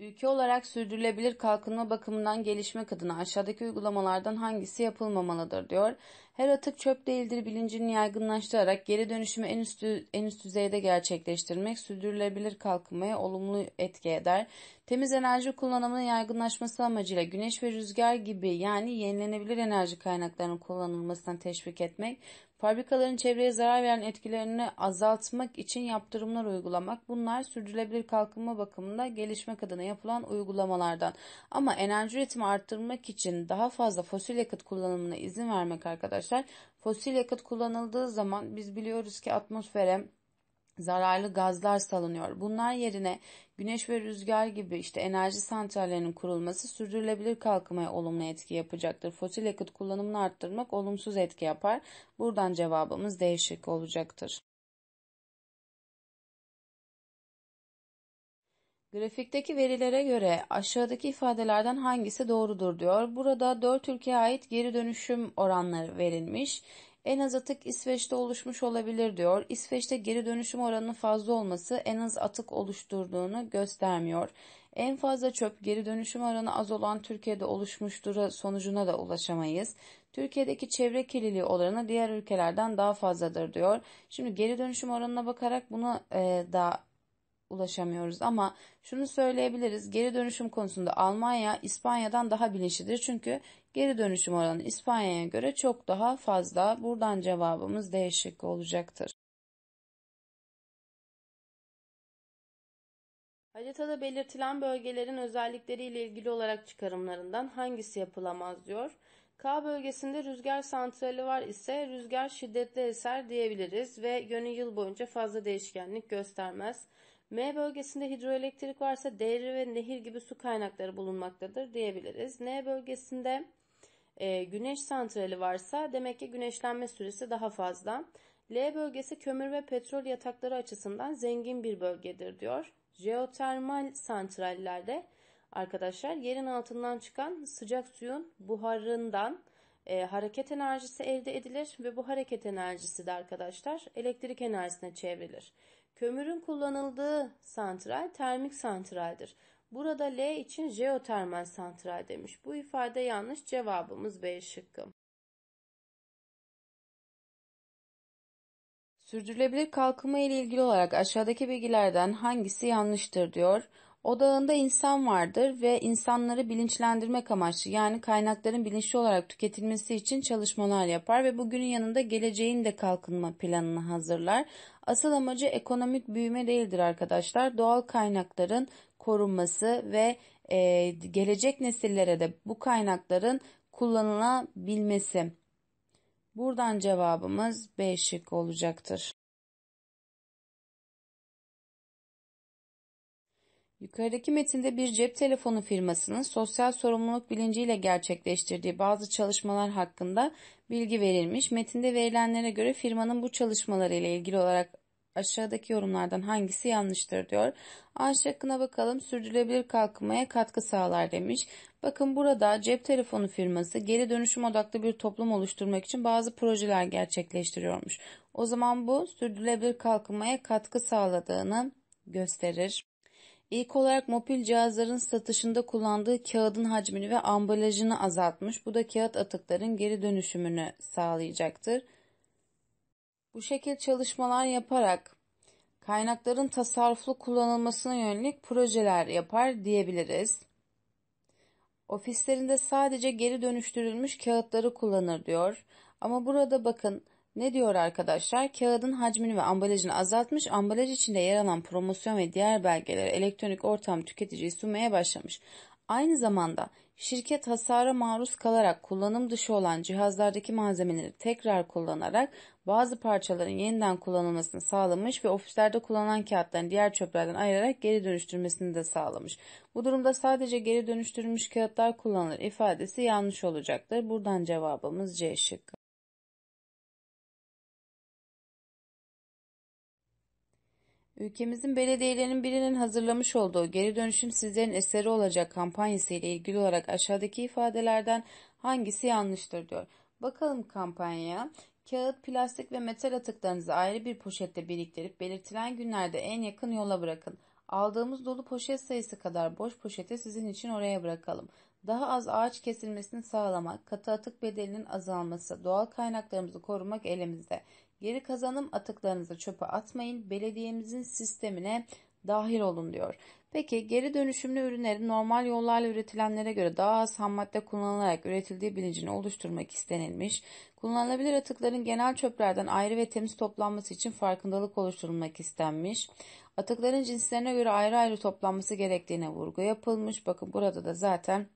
Ülke olarak sürdürülebilir kalkınma bakımından gelişmek adına aşağıdaki uygulamalardan hangisi yapılmamalıdır diyor. Her atık çöp değildir bilincini yaygınlaştırarak geri dönüşümü en üst, en üst düzeyde gerçekleştirmek sürdürülebilir kalkınmaya olumlu etki eder. Temiz enerji kullanımının yaygınlaşması amacıyla güneş ve rüzgar gibi yani yenilenebilir enerji kaynaklarının kullanılmasına teşvik etmek, fabrikaların çevreye zarar veren etkilerini azaltmak için yaptırımlar uygulamak bunlar sürdürülebilir kalkınma bakımında gelişmek adına yapılan uygulamalardan. Ama enerji üretimi arttırmak için daha fazla fosil yakıt kullanımına izin vermek arkadaşlar arkadaşlar. Fosil yakıt kullanıldığı zaman biz biliyoruz ki atmosfere zararlı gazlar salınıyor. Bunlar yerine güneş ve rüzgar gibi işte enerji santrallerinin kurulması sürdürülebilir kalkınmaya olumlu etki yapacaktır. Fosil yakıt kullanımını arttırmak olumsuz etki yapar. Buradan cevabımız değişik olacaktır. Grafikteki verilere göre aşağıdaki ifadelerden hangisi doğrudur diyor. Burada 4 ülkeye ait geri dönüşüm oranları verilmiş. En az atık İsveç'te oluşmuş olabilir diyor. İsveç'te geri dönüşüm oranının fazla olması en az atık oluşturduğunu göstermiyor. En fazla çöp geri dönüşüm oranı az olan Türkiye'de oluşmuştur sonucuna da ulaşamayız. Türkiye'deki çevre kirliliği oranı diğer ülkelerden daha fazladır diyor. Şimdi geri dönüşüm oranına bakarak bunu e, da ulaşamıyoruz ama şunu söyleyebiliriz. Geri dönüşüm konusunda Almanya İspanya'dan daha bilinçlidir. Çünkü geri dönüşüm oranı İspanya'ya göre çok daha fazla. Buradan cevabımız değişik olacaktır. Haritada belirtilen bölgelerin özellikleriyle ilgili olarak çıkarımlarından hangisi yapılamaz diyor. K bölgesinde rüzgar santrali var ise rüzgar şiddetli eser diyebiliriz ve yönü yıl boyunca fazla değişkenlik göstermez. M bölgesinde hidroelektrik varsa dere ve nehir gibi su kaynakları bulunmaktadır diyebiliriz. N bölgesinde e, güneş santrali varsa demek ki güneşlenme süresi daha fazla. L bölgesi kömür ve petrol yatakları açısından zengin bir bölgedir diyor. Jeotermal santrallerde arkadaşlar yerin altından çıkan sıcak suyun buharından e, hareket enerjisi elde edilir ve bu hareket enerjisi de arkadaşlar elektrik enerjisine çevrilir. Kömürün kullanıldığı santral termik santraldir. Burada L için jeotermal santral demiş. Bu ifade yanlış. Cevabımız B şıkkı. Sürdürülebilir kalkınma ile ilgili olarak aşağıdaki bilgilerden hangisi yanlıştır diyor. Odağında insan vardır ve insanları bilinçlendirmek amaçlı yani kaynakların bilinçli olarak tüketilmesi için çalışmalar yapar ve bugünün yanında geleceğin de kalkınma planını hazırlar. Asıl amacı ekonomik büyüme değildir arkadaşlar. Doğal kaynakların korunması ve e, gelecek nesillere de bu kaynakların kullanılabilmesi. Buradan cevabımız B şıkkı olacaktır. Yukarıdaki metinde bir cep telefonu firmasının sosyal sorumluluk bilinciyle gerçekleştirdiği bazı çalışmalar hakkında bilgi verilmiş. Metinde verilenlere göre firmanın bu çalışmaları ile ilgili olarak aşağıdaki yorumlardan hangisi yanlıştır diyor. A şıkkına bakalım sürdürülebilir kalkınmaya katkı sağlar demiş. Bakın burada cep telefonu firması geri dönüşüm odaklı bir toplum oluşturmak için bazı projeler gerçekleştiriyormuş. O zaman bu sürdürülebilir kalkınmaya katkı sağladığını gösterir. İlk olarak mobil cihazların satışında kullandığı kağıdın hacmini ve ambalajını azaltmış. Bu da kağıt atıkların geri dönüşümünü sağlayacaktır. Bu şekilde çalışmalar yaparak kaynakların tasarruflu kullanılmasına yönelik projeler yapar diyebiliriz. Ofislerinde sadece geri dönüştürülmüş kağıtları kullanır diyor. Ama burada bakın ne diyor arkadaşlar? Kağıdın hacmini ve ambalajını azaltmış, ambalaj içinde yer alan promosyon ve diğer belgeleri elektronik ortam tüketiciyi sunmaya başlamış. Aynı zamanda şirket hasara maruz kalarak kullanım dışı olan cihazlardaki malzemeleri tekrar kullanarak bazı parçaların yeniden kullanılmasını sağlamış ve ofislerde kullanılan kağıtların diğer çöplerden ayırarak geri dönüştürmesini de sağlamış. Bu durumda sadece geri dönüştürülmüş kağıtlar kullanılır ifadesi yanlış olacaktır. Buradan cevabımız C şıkkı. Ülkemizin belediyelerinin birinin hazırlamış olduğu geri dönüşüm sizlerin eseri olacak kampanyası ile ilgili olarak aşağıdaki ifadelerden hangisi yanlıştır diyor. Bakalım kampanyaya kağıt, plastik ve metal atıklarınızı ayrı bir poşette biriktirip belirtilen günlerde en yakın yola bırakın. Aldığımız dolu poşet sayısı kadar boş poşeti sizin için oraya bırakalım. Daha az ağaç kesilmesini sağlamak, katı atık bedelinin azalması, doğal kaynaklarımızı korumak elimizde. Geri kazanım atıklarınızı çöpe atmayın. Belediyemizin sistemine dahil olun diyor. Peki geri dönüşümlü ürünlerin normal yollarla üretilenlere göre daha az ham madde kullanılarak üretildiği bilincini oluşturmak istenilmiş. Kullanılabilir atıkların genel çöplerden ayrı ve temiz toplanması için farkındalık oluşturulmak istenmiş. Atıkların cinslerine göre ayrı ayrı toplanması gerektiğine vurgu yapılmış. Bakın burada da zaten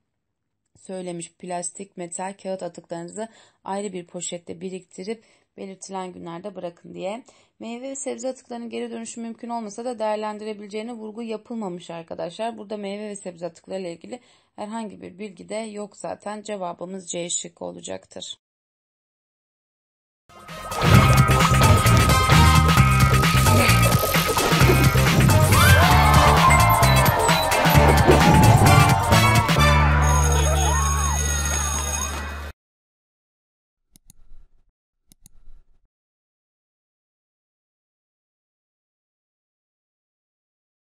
söylemiş plastik, metal, kağıt atıklarınızı ayrı bir poşette biriktirip belirtilen günlerde bırakın diye. Meyve ve sebze atıklarının geri dönüşü mümkün olmasa da değerlendirebileceğine vurgu yapılmamış arkadaşlar. Burada meyve ve sebze atıkları ile ilgili herhangi bir bilgi de yok zaten. Cevabımız C şıkkı olacaktır.